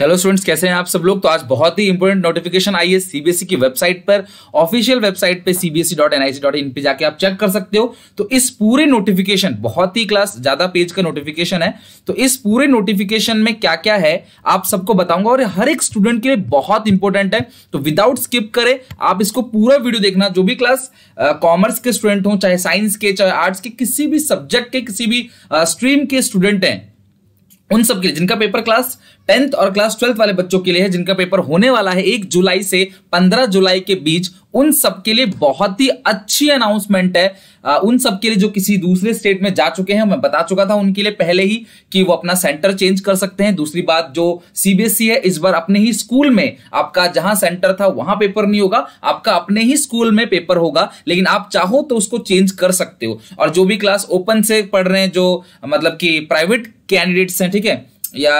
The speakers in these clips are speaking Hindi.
हेलो स्टूडेंट्स कैसे हैं आप सब लोग तो आज बहुत ही इंपॉर्टेंट नोटिफिकेशन आई है सीबीएसई e की वेबसाइट पर ऑफिशियल वेबसाइट पे CBSE dot N dot in पे जाके आप चेक कर सकते हो तो इस पूरे नोटिफिकेशन बहुत ही क्लास ज्यादा पेज का नोटिफिकेशन है तो इस पूरे नोटिफिकेशन में क्या क्या है आप सबको बताऊंगा और हर एक स्टूडेंट के लिए बहुत इंपॉर्टेंट है तो विदाउट स्किप करे आप इसको पूरा वीडियो देखना जो भी क्लास कॉमर्स के स्टूडेंट हों चाहे साइंस के चाहे आर्ट्स के किसी भी सब्जेक्ट के किसी भी स्ट्रीम के स्टूडेंट हैं उन सब के लिए जिनका पेपर क्लास टेंथ और क्लास ट्वेल्थ वाले बच्चों के लिए है जिनका पेपर होने वाला है एक जुलाई से पंद्रह जुलाई के बीच उन सबके लिए बहुत ही अच्छी अनाउंसमेंट है आ, उन सबके लिए जो किसी दूसरे स्टेट में जा चुके हैं मैं बता चुका था उनके लिए पहले ही कि वो अपना सेंटर चेंज कर सकते हैं दूसरी बात जो सीबीएसई e है इस बार अपने ही स्कूल में आपका जहां सेंटर था वहां पेपर नहीं होगा आपका अपने ही स्कूल में पेपर होगा लेकिन आप चाहो तो उसको चेंज कर सकते हो और जो भी क्लास ओपन से पढ़ रहे हैं जो मतलब कि प्राइवेट कैंडिडेट्स हैं ठीक है या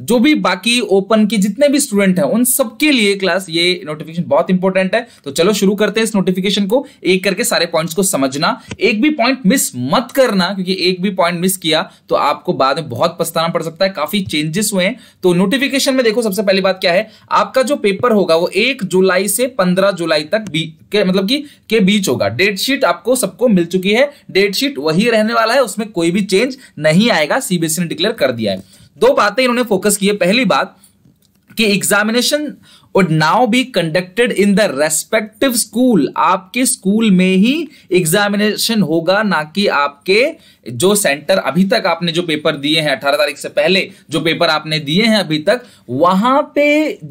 जो भी बाकी ओपन के जितने भी स्टूडेंट हैं उन सबके लिए क्लास ये नोटिफिकेशन बहुत इंपॉर्टेंट है तो चलो शुरू करते हैं इस नोटिफिकेशन को एक करके सारे पॉइंट्स को समझना एक भी पॉइंट मिस मत करना क्योंकि एक भी पॉइंट मिस किया तो आपको बाद में बहुत पछताना पड़ सकता है काफी चेंजेस हुए हैं तो नोटिफिकेशन में देखो सबसे पहली बात क्या है आपका जो पेपर होगा वो एक जुलाई से पंद्रह जुलाई तक के, मतलब की के बीच होगा डेट शीट आपको सबको मिल चुकी है डेट शीट वही रहने वाला है उसमें कोई भी चेंज नहीं आएगा सीबीएसई e ने डिक्लेयर कर दिया है दो बातें इन्होंने फोकस की है पहली बात कि examination would now be conducted in the respective school आपके स्कूल में ही एग्जामिनेशन होगा ना कि आपके जो सेंटर अभी तक आपने जो पेपर दिए हैं 18 तारीख से पहले जो पेपर आपने दिए हैं अभी तक वहां पे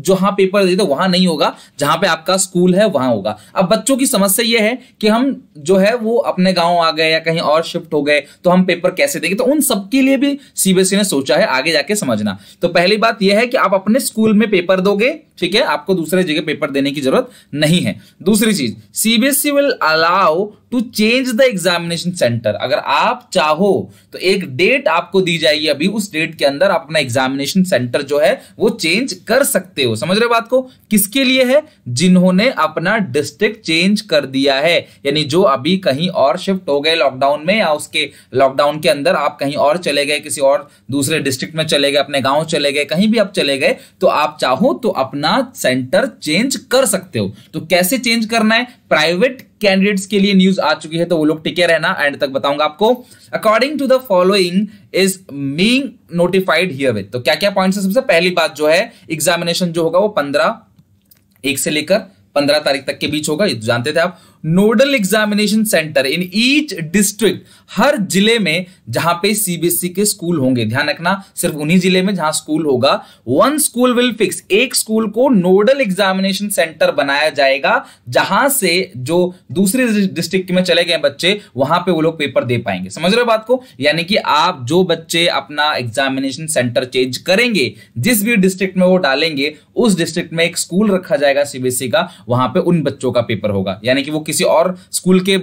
जहां पेपर दिए थे वहां नहीं होगा जहां पे आपका स्कूल है वहां होगा अब बच्चों की समस्या यह है कि हम जो है वो अपने गांव आ गए या कहीं और शिफ्ट हो गए तो हम पेपर कैसे देंगे तो उन सबके लिए भी सीबीएसई ने सोचा है आगे जाके समझना तो पहली बात यह है कि आप अपने स्कूल में पेपर दोगे ठीक है आपको दूसरे जगह पेपर देने की जरूरत नहीं है दूसरी चीज CBSE will allow to change the examination centre अगर आप चाहो तो एक डेट आपको दी जाएगी अभी उस डेट के अंदर आप अपना एग्जामिनेशन सेंटर जो है वो चेंज कर सकते हो समझ रहे बात को किसके लिए है जिन्होंने अपना डिस्ट्रिक्ट चेंज कर दिया है यानी जो अभी कहीं और शिफ्ट हो गए लॉकडाउन में या उसके लॉकडाउन के अंदर आप कहीं और चले गए किसी और दूसरे डिस्ट्रिक्ट में चले गए अपने गांव चले गए कहीं भी आप चले गए तो आप चाहो तो अपना सेंटर चेंज कर सकते हो तो कैसे चेंज करना है प्राइवेट कैंडिडेट्स के लिए न्यूज आ चुकी है तो वो लोग टिके रहना एंड तक बताऊंगा आपको according to the following is being notified here with तो क्या क्या पॉइंट्स है सबसे पहली बात जो है एग्जामिनेशन जो होगा वो पंद्रह एक से लेकर पंद्रह तारीख तक के बीच होगा ये तो जानते थे आप nodal examination centre in each district हर जिले में जहां पे सीबीएसई e के स्कूल होंगे ध्यान रखना सिर्फ उन्हीं जिले में जहां स्कूल होगा वन स्कूल विल फिक्स एक स्कूल को नोडल एग्जामिनेशन सेंटर बनाया जाएगा जहां से जो दूसरे डिस्ट्रिक्ट में चले गए बच्चे वहां पे वो लोग पेपर दे पाएंगे समझ रहे हो बात को यानी कि आप जो बच्चे अपना एग्जामिनेशन सेंटर चेंज करेंगे जिस भी डिस्ट्रिक्ट में वो डालेंगे उस डिस्ट्रिक्ट में एक स्कूल रखा जाएगा सीबीएसई e का वहां पर उन बच्चों का पेपर होगा यानी कि वो किसी और स्कूल के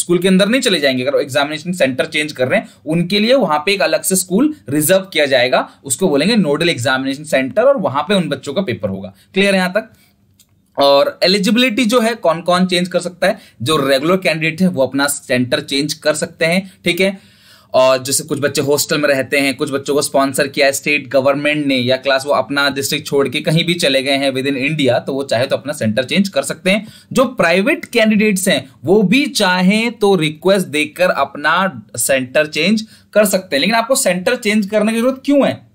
स्कूल के अंदर नहीं चले जाएंगे अगर एग्जामिनेशन सेंटर चेंज कर रहे हैं उनके लिए वहां पे एक अलग से स्कूल रिजर्व किया जाएगा उसको बोलेंगे नोडल एग्जामिनेशन सेंटर और वहां पे उन बच्चों का पेपर होगा क्लियर है यहां तक और एलिजिबिलिटी जो है कौन कौन चेंज कर सकता है जो रेगुलर कैंडिडेट है वो अपना सेंटर चेंज कर सकते हैं ठीक है और जैसे कुछ बच्चे हॉस्टल में रहते हैं कुछ बच्चों को स्पॉन्सर किया है स्टेट गवर्नमेंट ने या क्लास वो अपना डिस्ट्रिक्ट छोड़ के कहीं भी चले गए हैं विद इन इंडिया तो वो चाहे तो अपना सेंटर चेंज कर सकते हैं जो प्राइवेट कैंडिडेट्स हैं वो भी चाहें तो रिक्वेस्ट देकर अपना सेंटर चेंज कर सकते हैं लेकिन आपको सेंटर चेंज करने की जरूरत क्यों है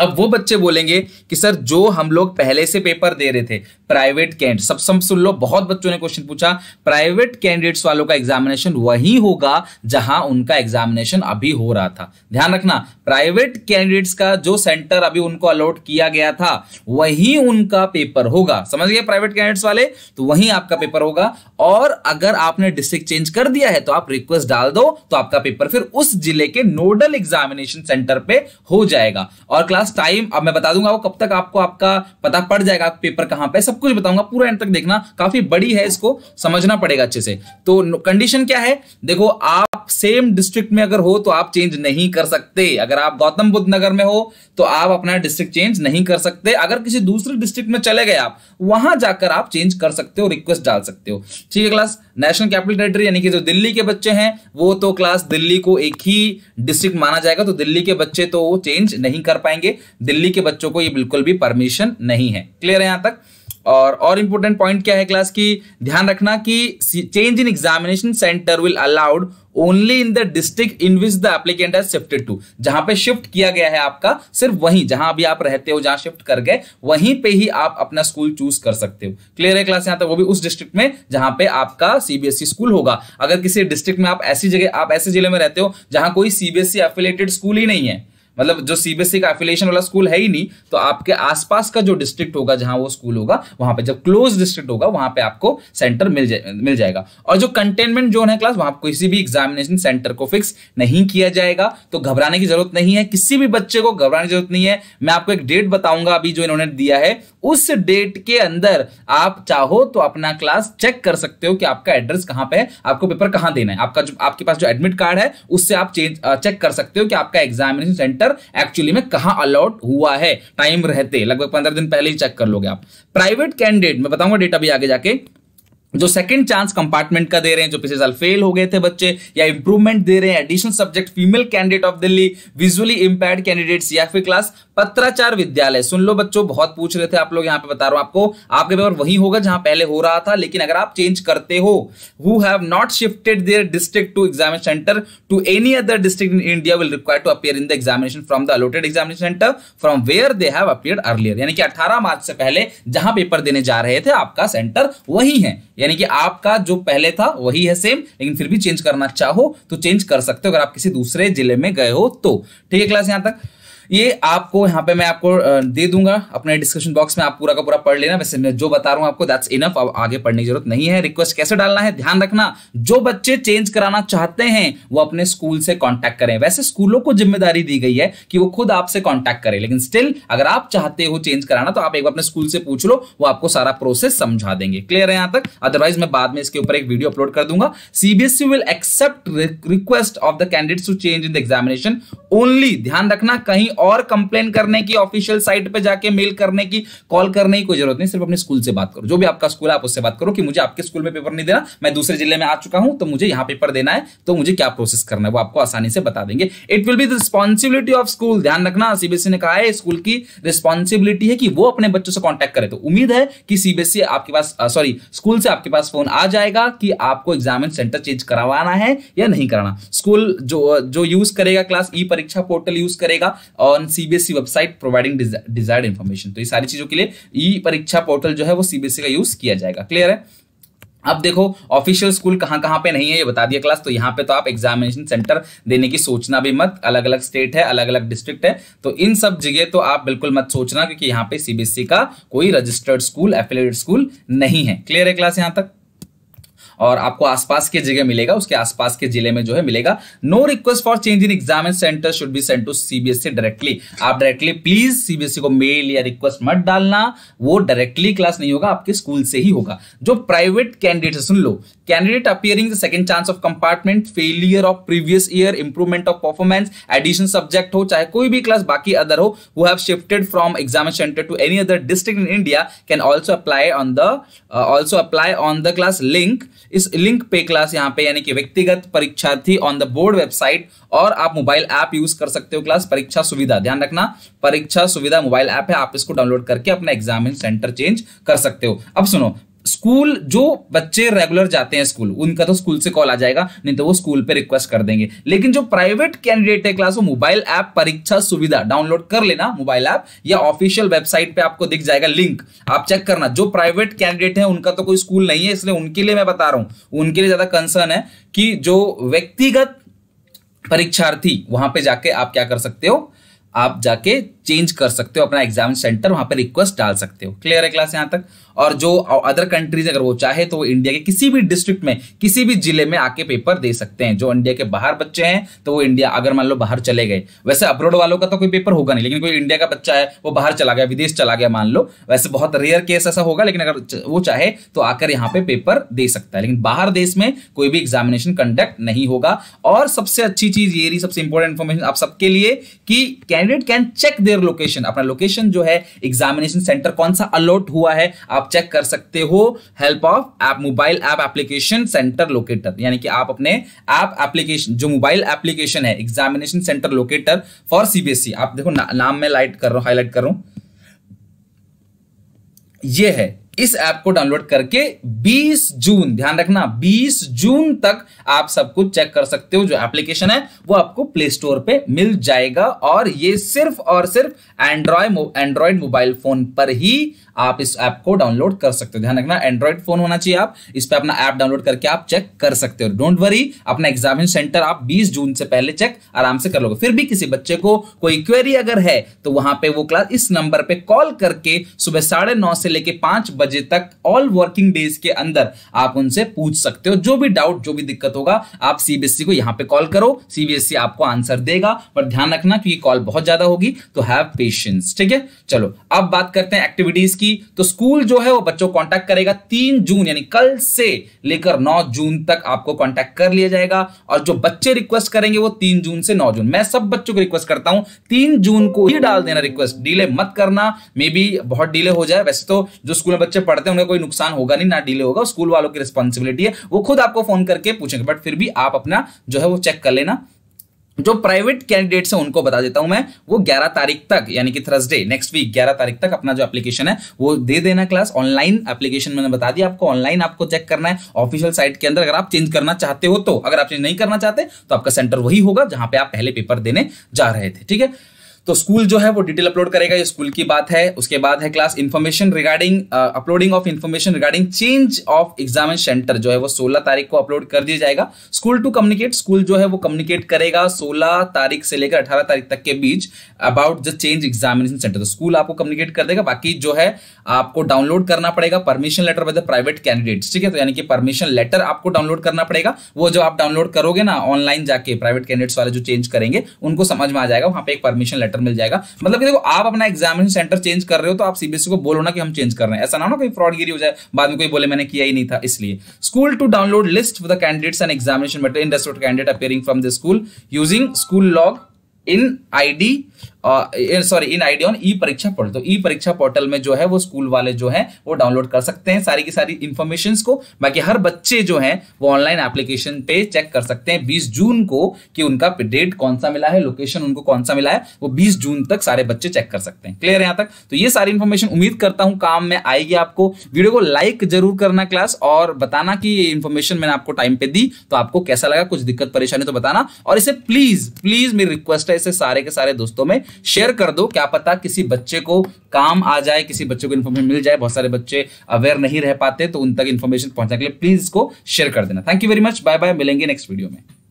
अब वो बच्चे बोलेंगे कि सर जो हम लोग पहले से पेपर दे रहे थे प्राइवेट कैंडिडेट सब सब सुन लो बहुत बच्चों ने क्वेश्चन पूछा प्राइवेट कैंडिडेट्स वालों का एग्जामिनेशन वही होगा जहां उनका एग्जामिनेशन अभी हो रहा था ध्यान रखना प्राइवेट कैंडिडेट्स का जो सेंटर अभी उनको अलॉट किया गया था वही उनका पेपर होगा समझ गए प्राइवेट कैंडिडेट्स वाले तो वही आपका पेपर होगा और अगर आपने डिस्ट्रिक्ट चेंज कर दिया है तो आप रिक्वेस्ट डाल दो तो आपका पेपर फिर उस जिले के नोडल एग्जामिनेशन सेंटर पर हो जाएगा और क्लास लास्ट टाइम अब मैं बता दूंगा वो कब तक आपको आपका पता पड़ जाएगा पेपर कहां पे सब कुछ बताऊंगा पूरा एंड तक देखना काफी बड़ी है इसको समझना पड़ेगा अच्छे से तो कंडीशन क्या है देखो आप आप सेम डिस्ट्रिक्ट में अगर हो तो आप चेंज नहीं कर सकते अगर आप गौतम बुद्ध नगर में हो तो आप अपना डिस्ट्रिक्ट चेंज नहीं कर सकते अगर किसी दूसरे डिस्ट्रिक्ट में चले गए आप वहां जाकर आप चेंज कर सकते हो रिक्वेस्ट डाल सकते हो ठीक है क्लास नेशनल कैपिटल टेरिटरी यानी कि जो दिल्ली के बच्चे हैं वो तो क्लास दिल्ली को एक ही डिस्ट्रिक्ट माना जाएगा तो दिल्ली के बच्चे तो वो चेंज नहीं कर पाएंगे दिल्ली के बच्चों को ये बिल्कुल भी परमिशन नहीं है क्लियर है यहां तक और और इम्पोर्टेंट पॉइंट क्या है क्लास की ध्यान रखना कि change in examination centre will allowed only in the district in which the applicant has shifted to जहां पे शिफ्ट किया गया है आपका सिर्फ वहीं जहां अभी आप रहते हो जहां शिफ्ट कर गए वहीं पे ही आप अपना स्कूल चूज कर सकते हो क्लियर है क्लास यहां तक वो भी उस डिस्ट्रिक्ट में जहां पे आपका सीबीएसई स्कूल e होगा अगर किसी डिस्ट्रिक्ट में आप ऐसी जगह आप ऐसे जिले में रहते हो जहां कोई सीबीएसई एफिलेटेड स्कूल ही नहीं है मतलब जो सीबीएसई e का एफिलेशन वाला स्कूल है ही नहीं तो आपके आसपास का जो डिस्ट्रिक्ट होगा जहां वो स्कूल होगा वहां पे जब क्लोज डिस्ट्रिक्ट होगा वहां पे आपको सेंटर मिल जाए मिल जाएगा और जो कंटेनमेंट जोन है क्लास वहां किसी भी एग्जामिनेशन सेंटर को फिक्स नहीं किया जाएगा तो घबराने की जरूरत नहीं है किसी भी बच्चे को घबराने की जरूरत नहीं है मैं आपको एक डेट बताऊंगा अभी जो इन्होंने दिया है उस डेट के अंदर आप चाहो तो अपना क्लास चेक कर सकते हो कि आपका एड्रेस कहां पे है आपको पेपर कहां देना है आपका जो आपके पास जो एडमिट कार्ड है उससे आप चेंज चेक कर सकते हो कि आपका एग्जामिनेशन सेंटर सेंटर एक्चुअली में कहा अलॉट हुआ है टाइम रहते लगभग पंद्रह दिन पहले ही चेक कर लोगे आप प्राइवेट कैंडिडेट मैं बताऊंगा डेटा भी आगे जाके जो सेकंड चांस कंपार्टमेंट का दे रहे हैं जो पिछले साल फेल हो गए थे बच्चे या इंप्रूवमेंट दे रहे हैं additional subject female candidate of Delhi visually impaired candidates या फिर क्लास पत्राचार विद्यालय सुन लो बच्चों बहुत पूछ रहे थे आप लोग यहाँ पे बता रहा हूं आपको आपके पेपर वही होगा जहां पहले हो रहा था लेकिन अगर आप चेंज करते हो who have not shifted their district to examination centre to any other district in India will require to appear in the examination from the allotted examination centre from where they have appear earlier यानी कि अठारह मार्च से पहले जहां पेपर देने जा रहे थे आपका सेंटर वही है यानी कि आपका जो पहले था वही है सेम लेकिन फिर भी चेंज करना चाहो तो चेंज कर सकते हो अगर आप किसी दूसरे जिले में गए हो तो ठीक है क्लास यहां तक ये आपको यहाँ पे मैं आपको दे दूंगा अपने डिस्क्रिप्शन बॉक्स में आप पूरा का पूरा पढ़ लेना वैसे मैं जो बता रहा हूँ आपको दैट्स इनफ अब आगे पढ़ने की जरूरत नहीं है रिक्वेस्ट कैसे डालना है ध्यान रखना जो बच्चे चेंज कराना चाहते हैं वो अपने स्कूल से कॉन्टैक्ट करें वैसे स्कूलों को जिम्मेदारी दी गई है कि वो खुद आपसे कॉन्टैक्ट करें लेकिन स्टिल अगर आप चाहते हो चेंज कराना तो आप एक बार अपने स्कूल से पूछ लो वो आपको सारा प्रोसेस समझा देंगे क्लियर है यहां तक अदरवाइज मैं बाद में इसके ऊपर एक वीडियो अपलोड कर दूंगा CBSE will accept request of the candidates to change in the examination only ध्यान रखना कहीं और कंप्लेन करने की ऑफिशियल साइट पे जाके मेल करने की कॉल करने की कोई जरूरत नहीं सिर्फ अपने स्कूल से बात करो जो भी आपका स्कूल है आप उससे बात करो कि मुझे आपके स्कूल में पेपर नहीं देना मैं दूसरे जिले में आ चुका हूं तो मुझे यहां पेपर देना है तो मुझे क्या प्रोसेस करना है वो आपको आसानी से बता देंगे it will be the responsibility of school ध्यान रखना सीबीएसई e ने कहा है स्कूल की रिस्पॉन्सिबिलिटी है कि वो अपने बच्चों से कॉन्टेक्ट करे तो उम्मीद है कि सीबीएसई e आपके पास सॉरी स्कूल से आपके पास फोन आ जाएगा कि आपको एग्जाम सेंटर चेंज करवाना है या नहीं कराना स्कूल जो जो यूज करेगा class e Pariksha portal use करेगा on CBSE website providing desired information तो ये सारी चीजों के लिए ई परीक्षा पोर्टल जो है वो सीबीएसई e का यूज किया जाएगा क्लियर है अब देखो ऑफिशियल स्कूल कहाँ कहाँ पे नहीं है ये बता दिया क्लास तो यहाँ पे तो आप एग्जामिनेशन सेंटर देने की सोचना भी मत अलग अलग स्टेट है अलग अलग डिस्ट्रिक्ट है तो इन सब जगह तो आप बिल्कुल मत सोचना क्योंकि यहाँ पे सीबीएसई e का कोई रजिस्टर्ड स्कूल एफिलेटेड स्कूल नहीं है क्लियर है क्लास यहाँ तक और आपको आसपास के जगह मिलेगा उसके आसपास के जिले में जो है मिलेगा no request for change in exam centre should be sent to CBSE directly आप डायरेक्टली प्लीज सीबीएसई को मेल या रिक्वेस्ट मत डालना वो डायरेक्टली क्लास नहीं होगा आपके स्कूल से ही होगा जो प्राइवेट कैंडिडेट सुन लो candidate appearing second chance of compartment failure of previous year improvement of performance addition subject हो चाहे कोई भी क्लास बाकी अदर हो वो have shifted from exam centre to any other district in India can also apply on the also apply on the class link इस लिंक पे क्लास यहाँ पे यानी कि व्यक्तिगत परीक्षार्थी ऑन द बोर्ड वेबसाइट और आप मोबाइल ऐप यूज कर सकते हो क्लास परीक्षा सुविधा ध्यान रखना परीक्षा सुविधा मोबाइल ऐप है आप इसको डाउनलोड करके अपना एग्जामिन सेंटर चेंज कर सकते हो अब सुनो स्कूल जो बच्चे रेगुलर जाते हैं स्कूल उनका तो स्कूल से कॉल आ जाएगा नहीं तो वो स्कूल पे रिक्वेस्ट कर देंगे लेकिन जो प्राइवेट कैंडिडेट है क्लास वो mobile app Pariksha Suvidha download कर लेना मोबाइल ऐप या ऑफिशियल वेबसाइट पे आपको दिख जाएगा लिंक आप चेक करना जो प्राइवेट कैंडिडेट है उनका तो कोई स्कूल नहीं है इसलिए उनके लिए मैं बता रहा हूं उनके लिए ज्यादा कंसर्न है कि जो व्यक्तिगत परीक्षार्थी वहां पे जाके आप क्या कर सकते हो आप जाके चेंज कर सकते हो अपना एग्जाम सेंटर वहां पर रिक्वेस्ट डाल सकते हो क्लियर है क्लास यहाँ तक और जो अदर कंट्रीज अगर वो चाहे तो वो इंडिया के किसी भी डिस्ट्रिक्ट में किसी भी जिले में आके पेपर दे सकते हैं जो इंडिया के बाहर बच्चे हैं तो वो इंडिया अगर मान लो बाहर चले गए वैसे अब्रोड वालों का तो कोई पेपर होगा नहीं लेकिन कोई इंडिया का बच्चा है वो बाहर चला गया विदेश चला गया मान लो वैसे बहुत रेयर केस ऐसा होगा लेकिन अगर वो चाहे तो आकर यहाँ पे पेपर दे सकता है लेकिन बाहर देश में कोई भी एग्जामिनेशन कंडक्ट नहीं होगा और सबसे अच्छी चीज ये रही सबसे इंपॉर्टेंट इन्फॉर्मेशन आप सबके लिए कि candidate can check the clear location अपना लोकेशन जो है एग्जामिनेशन सेंटर कौन सा अलॉट हुआ है आप चेक कर सकते हो help of app mobile app application centre locator यानी कि आप अपने ऐप एप्लीकेशन जो मोबाइल एप्लीकेशन है examination centre locator for CBSE आप देखो ना, नाम में लाइट कर रहा हूं हाईलाइट कर रहा हूं ये है इस ऐप को डाउनलोड करके 20 जून ध्यान रखना 20 जून तक आप सब कुछ चेक कर सकते हो जो एप्लीकेशन है वो आपको प्ले स्टोर पे मिल जाएगा और ये सिर्फ और सिर्फ एंड्रॉय एंड्रॉयड मोबाइल फोन पर ही आप इस ऐप को डाउनलोड कर सकते हो ध्यान रखना एंड्रॉइड फोन होना चाहिए आप इस पर अपना ऐप डाउनलोड करके आप चेक कर सकते हो डोंट वरी अपना एग्जामिन सेंटर आप बीस जून से पहले चेक आराम से कर लोगे फिर भी किसी बच्चे को कोई क्वेरी अगर है तो वहां पर वो क्लास इस नंबर पर कॉल करके सुबह साढ़े नौ से लेकर पांच बजे तक ऑल वर्किंग डेज के अंदर आप उनसे पूछ सकते हो जो भी डाउट जो भी दिक्कत होगा आप सीबीएसई e को यहां पे कॉल करो सीबीएसई e आपको आंसर देगा पर ध्यान रखना क्योंकि कॉल बहुत ज्यादा होगी तो हैव पेशेंस ठीक है चलो अब बात करते हैं एक्टिविटीज की की तो स्कूल जो है वो बच्चों को कॉन्टैक्ट करेगा तीन जून यानी कल से लेकर नौ जून तक आपको कॉन्टैक्ट कर लिया जाएगा और जो बच्चे रिक्वेस्ट करेंगे वो तीन जून से नौ जून मैं सब बच्चों को रिक्वेस्ट करता हूं तीन जून को ही डाल देना रिक्वेस्ट डिले मत करना मे बी बहुत डिले हो जाए वैसे तो जो स्कूल में बच्चे पढ़ते हैं उन्हें कोई नुकसान होगा नहीं ना डिले होगा स्कूल वालों की रिस्पॉन्सिबिलिटी है वो खुद आपको फोन करके पूछेंगे बट फिर भी आप अपना जो है वो चेक कर लेना जो प्राइवेट कैंडिडेट्स हैं उनको बता देता हूं मैं वो 11 तारीख तक यानी कि थर्सडे नेक्स्ट वीक 11 तारीख तक अपना जो एप्लीकेशन है वो दे देना क्लास ऑनलाइन एप्लीकेशन मैंने बता दिया आपको ऑनलाइन आपको चेक करना है ऑफिशियल साइट के अंदर अगर आप चेंज करना चाहते हो तो अगर आप चेंज नहीं करना चाहते तो आपका सेंटर वही होगा जहां पर आप पहले पेपर देने जा रहे थे ठीक है तो स्कूल जो है वो डिटेल अपलोड करेगा ये स्कूल की बात है उसके बाद है class information regarding uploading of information regarding change of exam centre जो है वो सोलह तारीख को अपलोड कर दिया जाएगा स्कूल टू कम्युनिकेट स्कूल जो है वो कम्युनिकेट करेगा सोलह तारीख से लेकर अठारह तारीख तक के बीच about the change examination centre school आपको कम्युनिकेट कर देगा बाकी जो है आपको डाउनलोड करना पड़ेगा permission letter by the private candidates ठीक है तो यानी कि परमिशन लेटर आपको डाउनलोड करना पड़ेगा वो जो आप डाउनलोड करोगे ना ऑनलाइन जाके प्राइवेट कैंडिडेट्स वाले जो चेंज करेंगे उनको समझ में आ जाएगा वहां पे एक परमिशन लेटर बेहतर मिल जाएगा मतलब कि देखो आप अपना एग्जामिनेशन सेंटर चेंज कर रहे हो तो आप सीबीएसई e को बोलो ना कि हम चेंज कर रहे हैं ऐसा ना ना कोई फ्रॉडगिरी हो जाए बाद में कोई बोले मैंने किया ही नहीं था इसलिए school to download list for the candidates and examination matter in candidate appearing from the school using school log in ID sorry in ID on e Pariksha portal तो ई परीक्षा पोर्टल में जो है वो स्कूल वाले जो है वो डाउनलोड कर सकते हैं सारी की सारी इन्फॉर्मेशन को बाकी हर बच्चे जो है वो ऑनलाइन एप्लीकेशन पे चेक कर सकते हैं बीस जून को कि उनका डेट कौन सा मिला है लोकेशन उनको कौन सा मिला है वो बीस जून तक सारे बच्चे चेक कर सकते हैं क्लियर है यहां तक तो ये सारी इन्फॉर्मेशन उम्मीद करता हूं काम में आएगी आपको वीडियो को लाइक जरूर करना क्लास और बताना कि ये इन्फॉर्मेशन मैंने आपको टाइम पे दी तो आपको कैसा लगा कुछ दिक्कत परेशानी तो बताना और इसे प्लीज प्लीज मेरी रिक्वेस्ट है इसे सारे के सारे दोस्तों में शेयर कर दो क्या पता किसी बच्चे को काम आ जाए किसी बच्चे को इन्फॉर्मेशन मिल जाए बहुत सारे बच्चे अवेयर नहीं रह पाते तो उन तक इन्फॉर्मेशन पहुंचाने के लिए प्लीज इसको शेयर कर देना thank you very much bye bye मिलेंगे नेक्स्ट वीडियो में